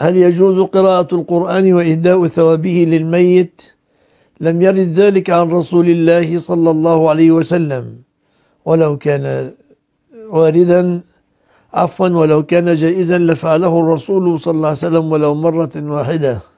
هل يجوز قراءة القرآن وإهداء ثوابه للميت؟ لم يرد ذلك عن رسول الله صلى الله عليه وسلم ولو كان واردا عفوا ولو كان جائزا لفعله الرسول صلى الله عليه وسلم ولو مرة واحدة